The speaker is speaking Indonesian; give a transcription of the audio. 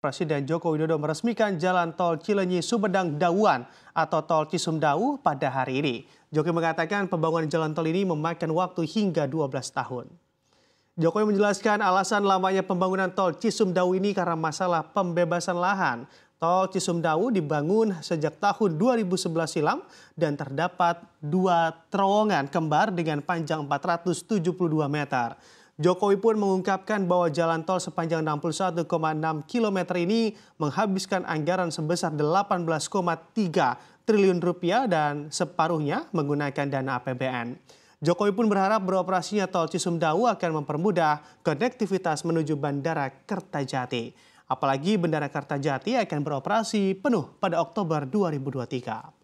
Presiden Joko Widodo meresmikan jalan tol Cilenyi Sumedang Dawuan atau tol Cisumdawu pada hari ini. Jokowi mengatakan pembangunan jalan tol ini memakan waktu hingga 12 tahun. Jokowi menjelaskan alasan lamanya pembangunan tol Cisumdawu ini karena masalah pembebasan lahan. Tol Cisumdawu dibangun sejak tahun 2011 silam dan terdapat dua terowongan kembar dengan panjang 472 meter. Jokowi pun mengungkapkan bahwa jalan tol sepanjang 61,6 km ini menghabiskan anggaran sebesar 18,3 triliun rupiah dan separuhnya menggunakan dana APBN. Jokowi pun berharap beroperasinya tol Cisumdawu akan mempermudah konektivitas menuju Bandara Kertajati. Apalagi Bandara Kertajati akan beroperasi penuh pada Oktober 2023.